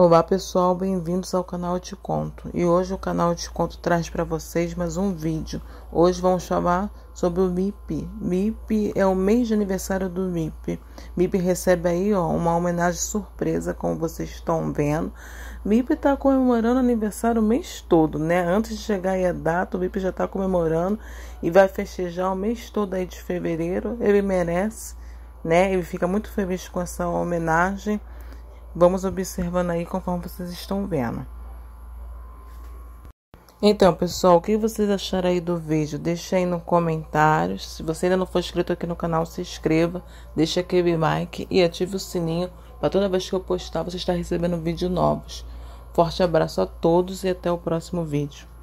Olá pessoal, bem-vindos ao canal Te Conto. E hoje o canal Te Conto traz para vocês mais um vídeo. Hoje vamos falar sobre o MIP. MIP é o mês de aniversário do MIP. MIP recebe aí ó, uma homenagem surpresa, como vocês estão vendo. MIP está comemorando aniversário o mês todo, né? Antes de chegar aí a data, o MIP já está comemorando e vai festejar o mês todo aí de fevereiro. Ele merece, né? Ele fica muito feliz com essa homenagem. Vamos observando aí conforme vocês estão vendo. Então, pessoal, o que vocês acharam aí do vídeo? Deixa aí nos comentários. Se você ainda não for inscrito aqui no canal, se inscreva, deixa aquele like e ative o sininho para toda vez que eu postar você estar recebendo vídeos novos. Forte abraço a todos e até o próximo vídeo.